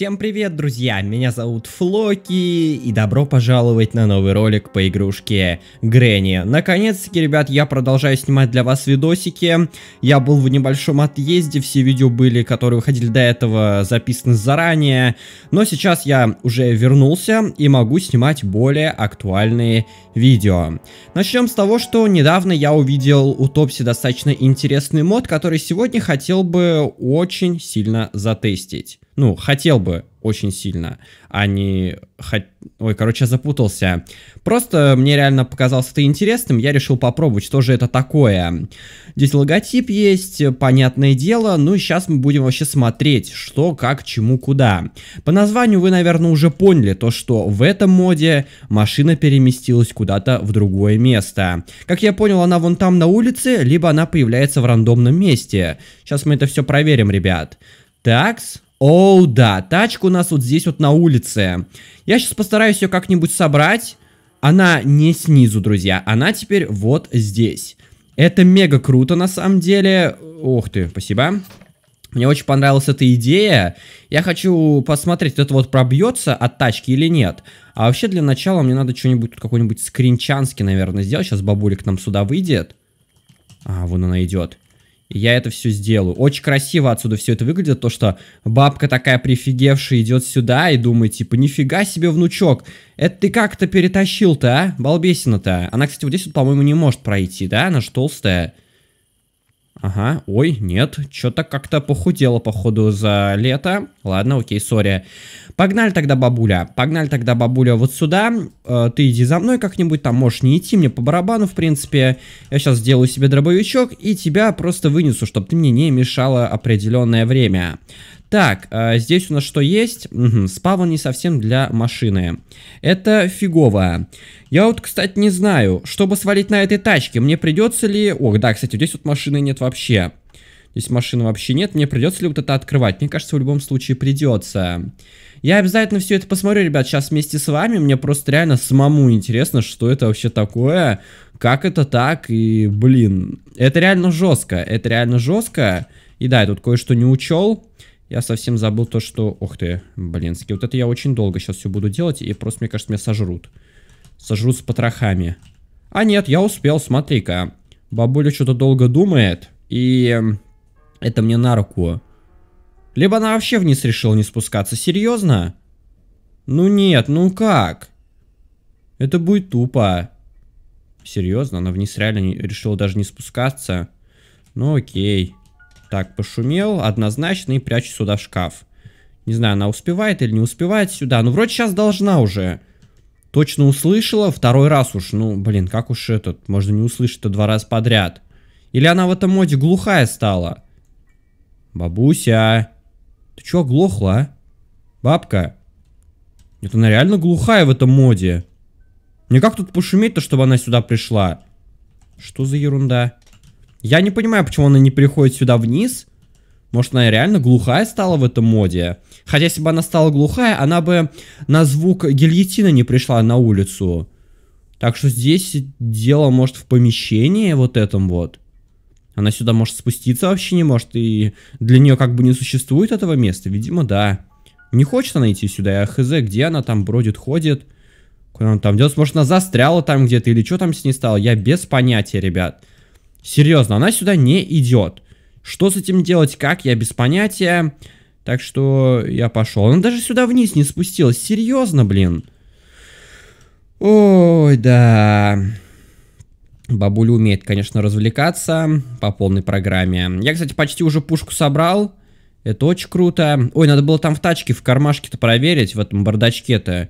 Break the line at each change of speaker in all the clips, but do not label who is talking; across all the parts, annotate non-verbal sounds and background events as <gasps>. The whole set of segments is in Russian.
Всем привет, друзья! Меня зовут Флоки, и добро пожаловать на новый ролик по игрушке Грэнни. Наконец-таки, ребят, я продолжаю снимать для вас видосики. Я был в небольшом отъезде, все видео были, которые выходили до этого, записаны заранее. Но сейчас я уже вернулся и могу снимать более актуальные видео. Начнем с того, что недавно я увидел у Топси достаточно интересный мод, который сегодня хотел бы очень сильно затестить ну, хотел бы очень сильно, а не... Ой, короче, я запутался. Просто мне реально показался это интересным, я решил попробовать, что же это такое. Здесь логотип есть, понятное дело, ну и сейчас мы будем вообще смотреть, что, как, чему, куда. По названию вы, наверное, уже поняли то, что в этом моде машина переместилась куда-то в другое место. Как я понял, она вон там на улице, либо она появляется в рандомном месте. Сейчас мы это все проверим, ребят. Такс, Оу, да, тачка у нас вот здесь вот на улице. Я сейчас постараюсь ее как-нибудь собрать. Она не снизу, друзья, она теперь вот здесь. Это мега круто, на самом деле. Ух ты, спасибо. Мне очень понравилась эта идея. Я хочу посмотреть, вот это вот пробьется от тачки или нет. А вообще для начала мне надо что-нибудь, какой-нибудь скринчанский, наверное, сделать. Сейчас бабулик нам сюда выйдет. А, вон она идет и я это все сделаю. Очень красиво отсюда все это выглядит, то что бабка такая прифигевшая идет сюда и думает, типа, нифига себе, внучок, это ты как-то перетащил-то, а? Балбесина-то. Она, кстати, вот здесь вот, по-моему, не может пройти, да? Она же толстая. Ага, ой, нет, что-то как-то похудело, походу, за лето. Ладно, окей, сори. Погнали тогда, бабуля. Погнали тогда, бабуля, вот сюда. Э, ты иди за мной как-нибудь, там можешь не идти, мне по барабану, в принципе. Я сейчас сделаю себе дробовичок и тебя просто вынесу, чтобы ты мне не мешала определенное время. Так, э, здесь у нас что есть? Угу, спавн не совсем для машины. Это фиговая. Я вот, кстати, не знаю, чтобы свалить на этой тачке, мне придется ли... Ох, да, кстати, здесь вот машины нет вообще. Здесь машины вообще нет, мне придется ли вот это открывать? Мне кажется, в любом случае придется. Я обязательно все это посмотрю, ребят, сейчас вместе с вами. Мне просто реально самому интересно, что это вообще такое, как это так, и, блин, это реально жестко, это реально жестко. И да, я тут кое-что не учел. Я совсем забыл то, что... Ох ты, блинский. Вот это я очень долго сейчас все буду делать, и просто, мне кажется, меня сожрут. Сожрут с потрохами. А нет, я успел, смотри-ка. Бабуля что-то долго думает, и эм, это мне на руку. Либо она вообще вниз решила не спускаться, серьезно? Ну нет, ну как? Это будет тупо. Серьезно, она вниз реально не, решила даже не спускаться? Ну окей. Так, пошумел, однозначно, и прячу сюда в шкаф. Не знаю, она успевает или не успевает сюда. Ну, вроде сейчас должна уже. Точно услышала, второй раз уж. Ну, блин, как уж этот, можно не услышать-то два раза подряд. Или она в этом моде глухая стала? Бабуся, ты чё оглохла, а? Бабка. Нет, она реально глухая в этом моде. Мне как тут пошуметь-то, чтобы она сюда пришла? Что за ерунда? Я не понимаю, почему она не переходит сюда вниз. Может, она реально глухая стала в этом моде? Хотя, если бы она стала глухая, она бы на звук гильотина не пришла на улицу. Так что здесь дело, может, в помещении вот этом вот. Она сюда, может, спуститься вообще не может, и для нее как бы не существует этого места. Видимо, да. Не хочет она идти сюда, я хз, где она там бродит, ходит. Куда она там делает? Может, она застряла там где-то, или что там с ней стало? Я без понятия, ребят. Серьезно, она сюда не идет. Что с этим делать, как, я без понятия. Так что я пошел. Она даже сюда вниз не спустилась. Серьезно, блин. Ой, да. Бабуля умеет, конечно, развлекаться по полной программе. Я, кстати, почти уже пушку собрал. Это очень круто. Ой, надо было там в тачке, в кармашке-то проверить, в этом бардачке-то.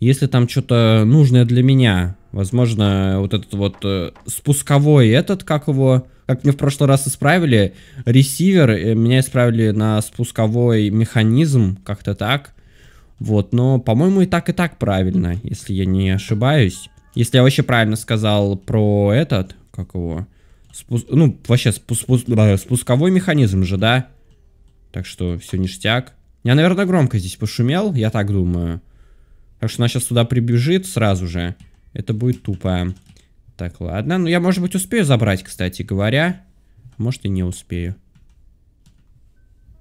Если там что-то нужное для меня. Возможно, вот этот вот э, спусковой этот, как его, как мне в прошлый раз исправили, ресивер, э, меня исправили на спусковой механизм, как-то так. Вот, но, по-моему, и так, и так правильно, если я не ошибаюсь. Если я вообще правильно сказал про этот, как его, спус ну, вообще спу спу да, спусковой механизм же, да? Так что все ништяк. Я, наверное, громко здесь пошумел, я так думаю. Так что она сейчас туда прибежит сразу же. Это будет тупо. Так, ладно. Ну, я, может быть, успею забрать, кстати говоря. Может, и не успею.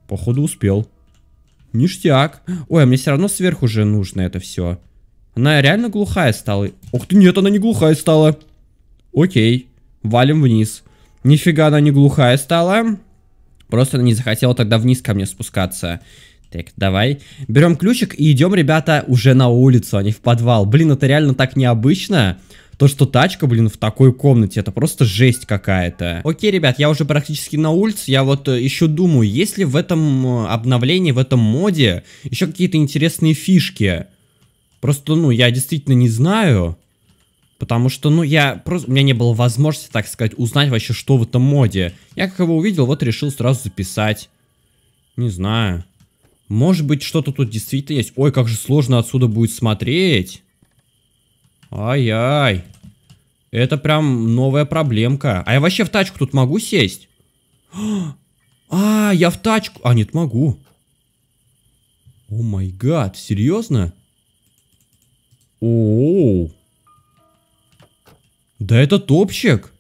Походу, успел. Ништяк. Ой, а мне все равно сверху же нужно это все. Она реально глухая стала. Ух ты, нет, она не глухая стала. Окей. Валим вниз. Нифига она не глухая стала. Просто она не захотела тогда вниз ко мне спускаться. Так, давай. Берем ключик и идем, ребята, уже на улицу, а не в подвал. Блин, это реально так необычно. То, что тачка, блин, в такой комнате, это просто жесть какая-то. Окей, ребят, я уже практически на улице, я вот э, еще думаю, есть ли в этом э, обновлении, в этом моде еще какие-то интересные фишки? Просто, ну, я действительно не знаю, потому что, ну, я просто, у меня не было возможности, так сказать, узнать вообще, что в этом моде. Я как его увидел, вот решил сразу записать. Не знаю. Может быть, что-то тут действительно есть. Ой, как же сложно отсюда будет смотреть. Ай-яй. Это прям новая проблемка. А я вообще в тачку тут могу сесть? <gasps> А, я в тачку. А, нет, могу. О май гад, серьезно? О, Да это топчик.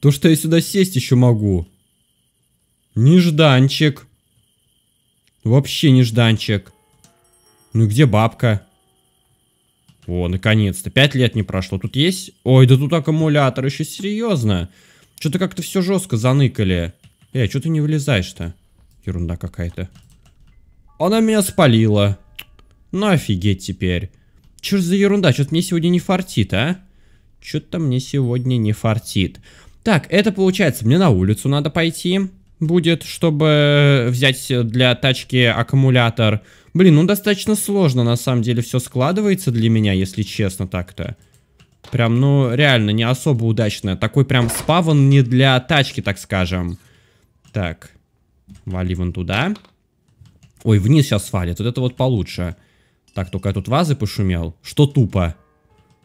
То, что я сюда сесть еще могу. Нежданчик. Вообще нежданчик. Ну где бабка? О, наконец-то. Пять лет не прошло. Тут есть... Ой, да тут аккумулятор еще серьезно. Что-то как-то все жестко заныкали. Эй, а что ты не вылезаешь-то? Ерунда какая-то. Она меня спалила. Ну офигеть теперь. Че за ерунда? Что-то мне сегодня не фартит, а? Что-то мне сегодня не фартит. Так, это получается, мне на улицу надо пойти будет, чтобы взять для тачки аккумулятор. Блин, ну достаточно сложно на самом деле все складывается для меня, если честно так-то. Прям, ну реально не особо удачно. Такой прям спавн не для тачки, так скажем. Так, вали вон туда. Ой, вниз сейчас свалит, вот это вот получше. Так, только я тут вазы пошумел, что тупо.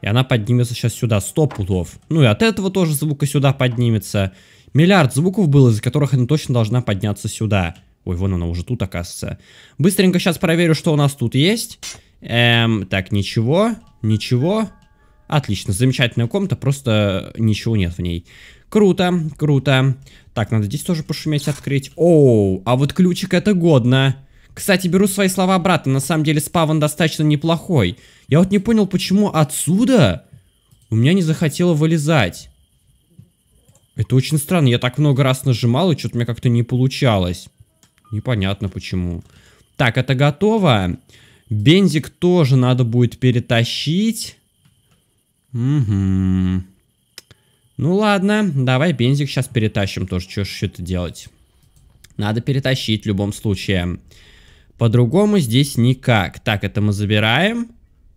И она поднимется сейчас сюда, 100 пудов. Ну и от этого тоже звука сюда поднимется. Миллиард звуков было, из которых она точно должна подняться сюда. Ой, вон она уже тут, оказывается. Быстренько сейчас проверю, что у нас тут есть. Эм, так, ничего, ничего. Отлично, замечательная комната, просто ничего нет в ней. Круто, круто. Так, надо здесь тоже пошуметь, открыть. Оу, а вот ключик это годно. Кстати, беру свои слова обратно, на самом деле спавн достаточно неплохой. Я вот не понял, почему отсюда у меня не захотело вылезать. Это очень странно. Я так много раз нажимал, и что-то у меня как-то не получалось. Непонятно почему. Так, это готово. Бензик тоже надо будет перетащить. Угу. Ну ладно, давай бензик сейчас перетащим тоже. Что ж это делать? Надо перетащить в любом случае. По-другому здесь никак. Так, это мы забираем.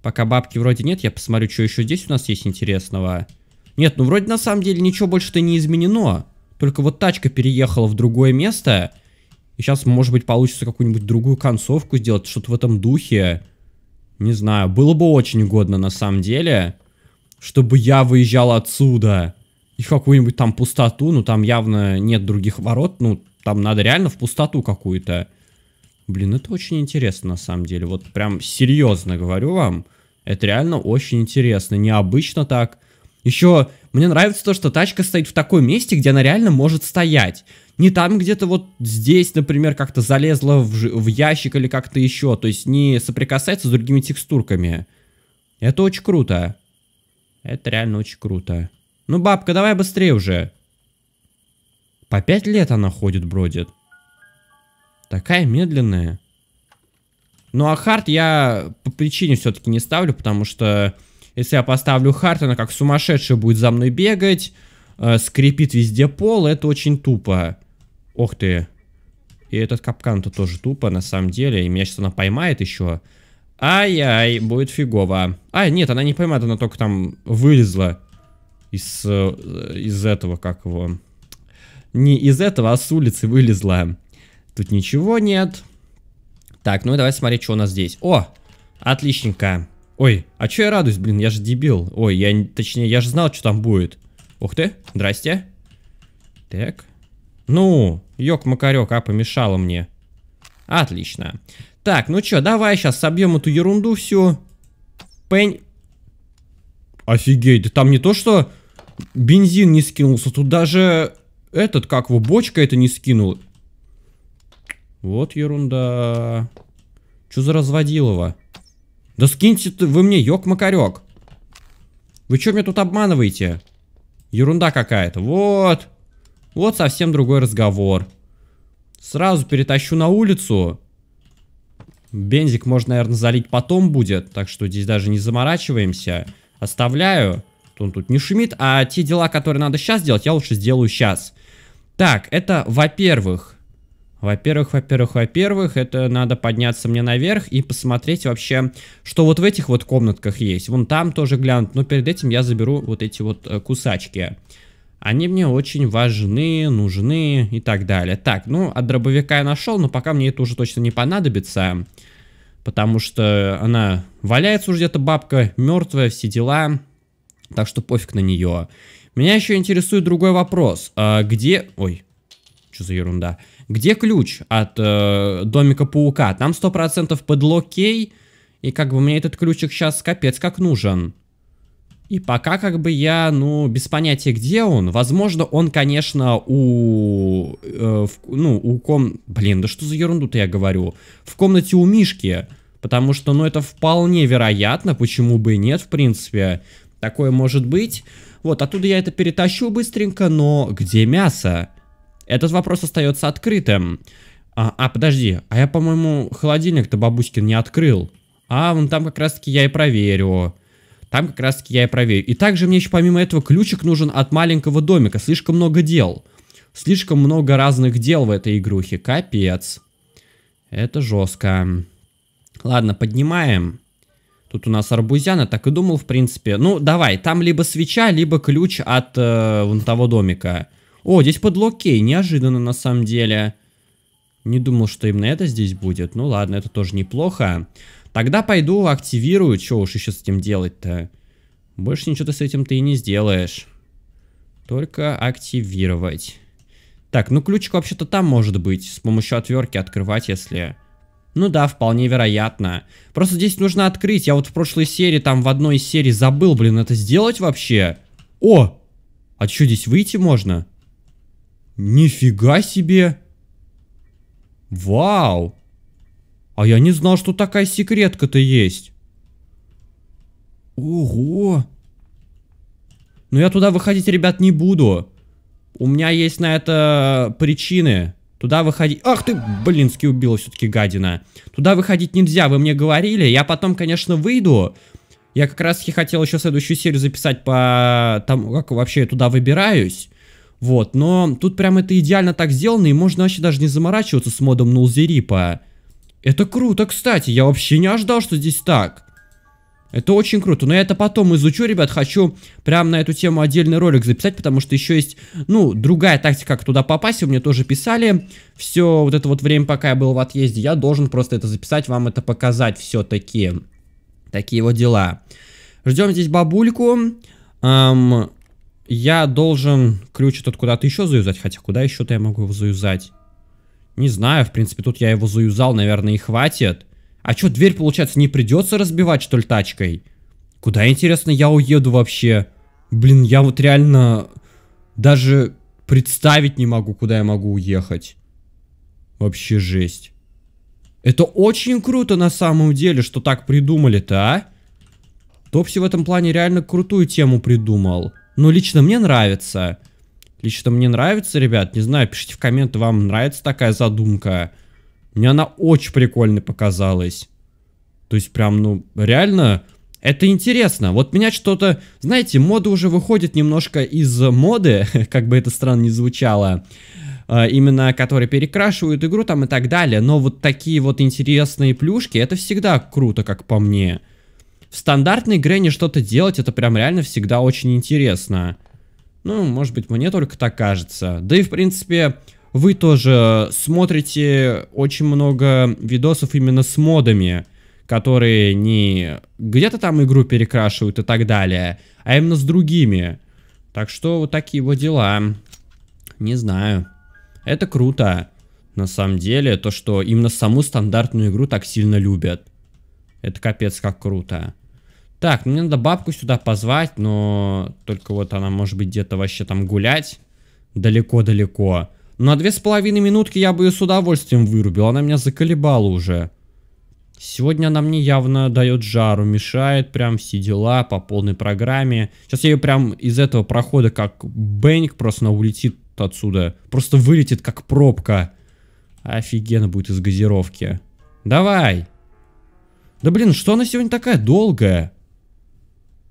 Пока бабки вроде нет, я посмотрю, что еще здесь у нас есть интересного. Интересного. Нет, ну вроде на самом деле ничего больше-то не изменено. Только вот тачка переехала в другое место. И сейчас, может быть, получится какую-нибудь другую концовку сделать, что-то в этом духе. Не знаю, было бы очень угодно на самом деле, чтобы я выезжал отсюда. И какую-нибудь там пустоту, ну там явно нет других ворот, ну там надо реально в пустоту какую-то. Блин, это очень интересно на самом деле, вот прям серьезно говорю вам. Это реально очень интересно, необычно так. Еще мне нравится то, что тачка стоит в таком месте, где она реально может стоять. Не там где-то вот здесь, например, как-то залезла в, в ящик или как-то еще. То есть не соприкасается с другими текстурками. Это очень круто. Это реально очень круто. Ну, бабка, давай быстрее уже. По пять лет она ходит, бродит. Такая медленная. Ну, а хард я по причине все-таки не ставлю, потому что... Если я поставлю Харт, она как сумасшедшая будет за мной бегать. Э, скрипит везде пол. Это очень тупо. Ох ты. И этот капкан-то тоже тупо, на самом деле. И меня сейчас она поймает еще. Ай-яй, будет фигово. А, нет, она не поймает, она только там вылезла. Из, э, из этого, как его... Не из этого, а с улицы вылезла. Тут ничего нет. Так, ну и давай смотреть, что у нас здесь. О, отличненько. Ой, а чё я радуюсь, блин, я же дебил. Ой, я, точнее, я же знал, что там будет. Ух ты, здрасте. Так. Ну, ёк-макарёк, а, помешало мне. Отлично. Так, ну чё, давай сейчас собьем эту ерунду всю. Пень. Офигеть, да там не то что бензин не скинулся, тут даже этот, как его, бочка это не скинул. Вот ерунда. Чё за разводилово? Да скиньте вы мне, ёк-макарёк. Вы что меня тут обманываете? Ерунда какая-то. Вот. Вот совсем другой разговор. Сразу перетащу на улицу. Бензик можно, наверное, залить потом будет. Так что здесь даже не заморачиваемся. Оставляю. Он тут не шумит. А те дела, которые надо сейчас делать, я лучше сделаю сейчас. Так, это во-первых. Во-первых, во-первых, во-первых, это надо подняться мне наверх и посмотреть вообще, что вот в этих вот комнатках есть. Вон там тоже глянуть, но перед этим я заберу вот эти вот э, кусачки. Они мне очень важны, нужны и так далее. Так, ну, от дробовика я нашел, но пока мне это уже точно не понадобится. Потому что она валяется уже где-то, бабка, мертвая, все дела. Так что пофиг на нее. Меня еще интересует другой вопрос. А, где... Ой, что за ерунда? Где ключ от э, домика паука? Там 100% подлокей. И как бы мне этот ключик сейчас капец как нужен. И пока как бы я, ну, без понятия, где он. Возможно, он, конечно, у... Э, в, ну, у ком... Блин, да что за ерунду-то я говорю? В комнате у Мишки. Потому что, ну, это вполне вероятно. Почему бы и нет, в принципе. Такое может быть. Вот, оттуда я это перетащу быстренько, но где мясо? Этот вопрос остается открытым. А, а подожди, а я, по-моему, холодильник-то бабушкин не открыл. А, вон там как раз-таки я и проверю. Там как раз-таки я и проверю. И также мне еще помимо этого ключик нужен от маленького домика. Слишком много дел. Слишком много разных дел в этой игрухе. Капец. Это жестко. Ладно, поднимаем. Тут у нас арбузяна, так и думал, в принципе. Ну, давай, там либо свеча, либо ключ от э, вон того домика. О, здесь подлог кей, неожиданно на самом деле. Не думал, что именно это здесь будет. Ну ладно, это тоже неплохо. Тогда пойду активирую. Че уж еще с этим делать-то? Больше ничего ты с этим ты и не сделаешь. Только активировать. Так, ну ключик вообще-то там может быть. С помощью отвертки открывать, если... Ну да, вполне вероятно. Просто здесь нужно открыть. Я вот в прошлой серии, там в одной из серий забыл, блин, это сделать вообще. О! А что, здесь выйти можно? Нифига себе! Вау! А я не знал, что такая секретка-то есть. Ого! Но я туда выходить, ребят, не буду. У меня есть на это причины. Туда выходить... Ах ты, блинский убил, все-таки гадина. Туда выходить нельзя, вы мне говорили. Я потом, конечно, выйду. Я как раз таки хотел еще следующую серию записать по тому, как вообще я туда выбираюсь. Вот, но тут прям это идеально так сделано, и можно вообще даже не заморачиваться с модом Нулзерипа. Это круто, кстати, я вообще не ожидал, что здесь так. Это очень круто, но я это потом изучу, ребят, хочу прям на эту тему отдельный ролик записать, потому что еще есть, ну, другая тактика, как туда попасть, у меня тоже писали, все вот это вот время, пока я был в отъезде, я должен просто это записать, вам это показать все-таки. Такие вот дела. Ждем здесь бабульку. Эм, я должен ключ этот куда-то еще заюзать, хотя куда еще-то я могу его заюзать? Не знаю, в принципе, тут я его заюзал, наверное, и хватит. А что, дверь, получается, не придется разбивать, что ли, тачкой? Куда, интересно, я уеду вообще? Блин, я вот реально даже представить не могу, куда я могу уехать. Вообще жесть. Это очень круто на самом деле, что так придумали-то, а? Топси в этом плане реально крутую тему придумал. Но ну, лично мне нравится. Лично мне нравится, ребят. Не знаю, пишите в комменты, вам нравится такая задумка. Мне она очень прикольной показалась. То есть прям, ну, реально... Это интересно. Вот меня что-то... Знаете, моды уже выходит немножко из моды, <laughs> как бы это странно не звучало. А, именно которые перекрашивают игру там и так далее. Но вот такие вот интересные плюшки, это всегда круто, как по мне. В стандартной Грэнни что-то делать, это прям реально всегда очень интересно. Ну, может быть, мне только так кажется. Да и, в принципе, вы тоже смотрите очень много видосов именно с модами, которые не где-то там игру перекрашивают и так далее, а именно с другими. Так что вот такие вот дела. Не знаю. Это круто. На самом деле, то, что именно саму стандартную игру так сильно любят. Это капец как круто. Так, мне надо бабку сюда позвать, но только вот она может быть где-то вообще там гулять. Далеко-далеко. Но на две с половиной минутки я бы ее с удовольствием вырубил. Она меня заколебала уже. Сегодня она мне явно дает жару, мешает прям все дела по полной программе. Сейчас я ее прям из этого прохода как бэнк просто она улетит отсюда. Просто вылетит как пробка. Офигенно будет из газировки. Давай. Да блин, что она сегодня такая долгая?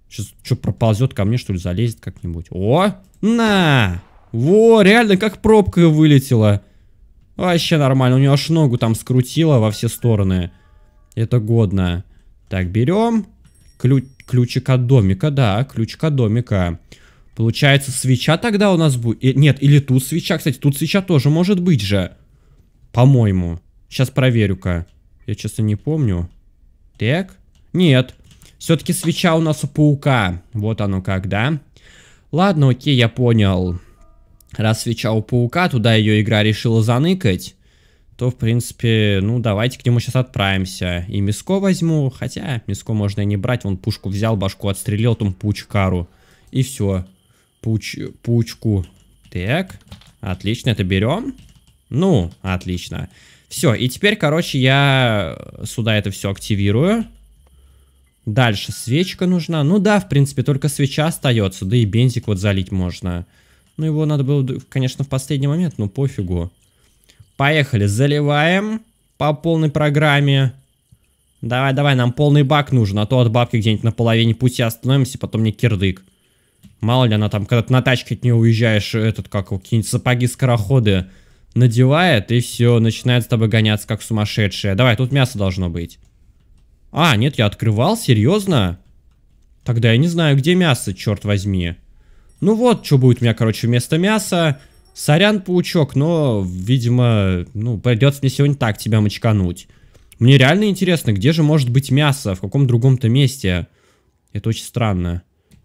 Сейчас что, проползет ко мне, что ли, залезет как-нибудь? О! На! Во, реально, как пробка вылетела. Вообще нормально. У него аж ногу там скрутило во все стороны. Это годно. Так, берем. Ключ, ключик от домика, да, ключик от домика. Получается, свеча тогда у нас будет... И, э, нет, или тут свеча. Кстати, тут свеча тоже может быть же. По-моему. Сейчас проверю-ка. Я, честно, не помню. Так. Нет. Все-таки свеча у нас у паука. Вот оно как, да? Ладно, окей, я понял. Раз свеча у паука, туда ее игра решила заныкать, то, в принципе, ну, давайте к нему сейчас отправимся. И миско возьму, хотя миско можно и не брать. он пушку взял, башку отстрелил, там паучкару. И все. Пуч пучку, Так, отлично, это берем. Ну, отлично. Все, и теперь, короче, я сюда это все активирую. Дальше свечка нужна. Ну да, в принципе, только свеча остается. Да и бензик вот залить можно. Ну его надо было, конечно, в последний момент, но ну, пофигу. Поехали, заливаем по полной программе. Давай, давай, нам полный бак нужен, а то от бабки где-нибудь на половине пути остановимся, потом не кирдык. Мало ли она там, когда ты на тачке от нее уезжаешь, этот, как, какие-нибудь сапоги-скороходы надевает, и все, начинает с тобой гоняться, как сумасшедшая. Давай, тут мясо должно быть. А, нет, я открывал, серьезно? Тогда я не знаю, где мясо, черт возьми. Ну вот, что будет у меня, короче, вместо мяса. Сорян, паучок, но, видимо, ну, придется мне сегодня так тебя мочкануть. Мне реально интересно, где же может быть мясо, в каком другом-то месте. Это очень странно.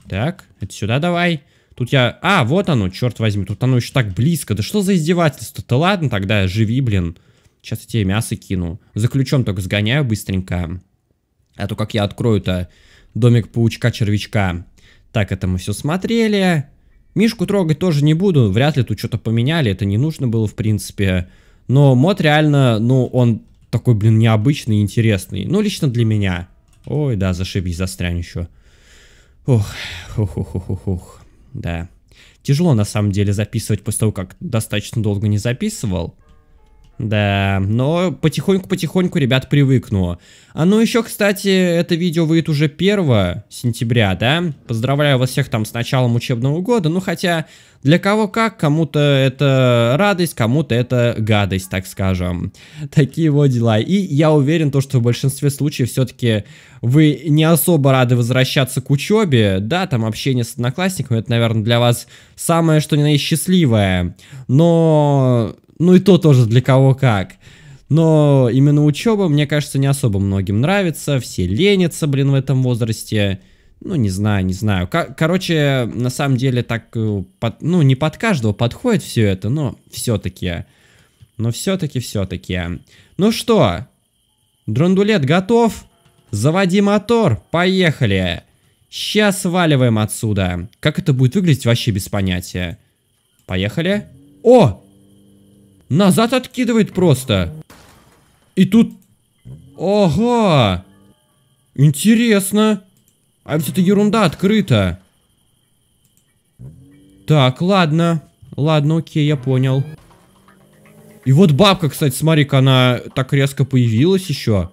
Так, это сюда давай. Тут я... А, вот оно, черт возьми, тут оно еще так близко. Да что за издевательство Да Ладно, тогда живи, блин. Сейчас я тебе мясо кину. За ключом только сгоняю быстренько. А то как я открою-то домик паучка-червячка. Так, это мы все смотрели. Мишку трогать тоже не буду, вряд ли тут что-то поменяли, это не нужно было в принципе. Но мод реально, ну он такой, блин, необычный интересный. Ну, лично для меня. Ой, да, зашибись, застрянь еще. Ох, ух, ух, ух, ух, ух. Да. Тяжело, на самом деле, записывать после того, как достаточно долго не записывал. Да, но потихоньку-потихоньку, ребят, привыкну. А ну еще, кстати, это видео выйдет уже 1 сентября, да? Поздравляю вас всех там с началом учебного года. Ну, хотя, для кого как, кому-то это радость, кому-то это гадость, так скажем. <laughs> Такие вот дела. И я уверен, то, что в большинстве случаев все-таки вы не особо рады возвращаться к учебе. Да, там общение с одноклассниками, это, наверное, для вас самое, что ни на есть счастливое. Но ну и то тоже для кого как. Но именно учеба, мне кажется, не особо многим нравится. Все ленятся, блин, в этом возрасте. Ну, не знаю, не знаю. Короче, на самом деле так, э, под, ну, не под каждого подходит все это, но все-таки. Но все-таки, все-таки. Ну что, драндулет готов? Заводи мотор, поехали. Сейчас сваливаем отсюда. Как это будет выглядеть, вообще без понятия. Поехали. О, Назад откидывает просто. И тут... ого, Интересно. А ведь это ерунда открыта. Так, ладно. Ладно, окей, я понял. И вот бабка, кстати, смотри-ка, она так резко появилась еще.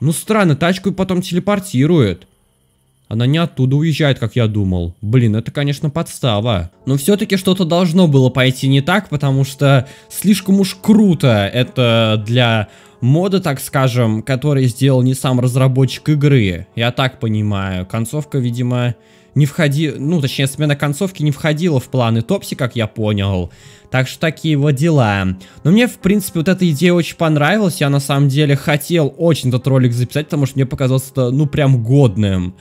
Ну, странно, тачку потом телепортирует. Она не оттуда уезжает, как я думал. Блин, это, конечно, подстава. Но все-таки что-то должно было пойти не так, потому что слишком уж круто это для мода, так скажем, который сделал не сам разработчик игры. Я так понимаю. Концовка, видимо, не входила... Ну, точнее, смена концовки не входила в планы Топси, как я понял. Так что такие вот дела. Но мне, в принципе, вот эта идея очень понравилась. Я, на самом деле, хотел очень этот ролик записать, потому что мне показалось это, ну, прям годным.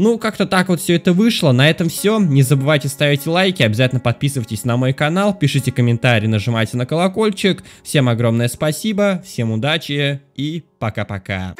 Ну, как-то так вот все это вышло. На этом все. Не забывайте ставить лайки, обязательно подписывайтесь на мой канал, пишите комментарии, нажимайте на колокольчик. Всем огромное спасибо, всем удачи и пока-пока.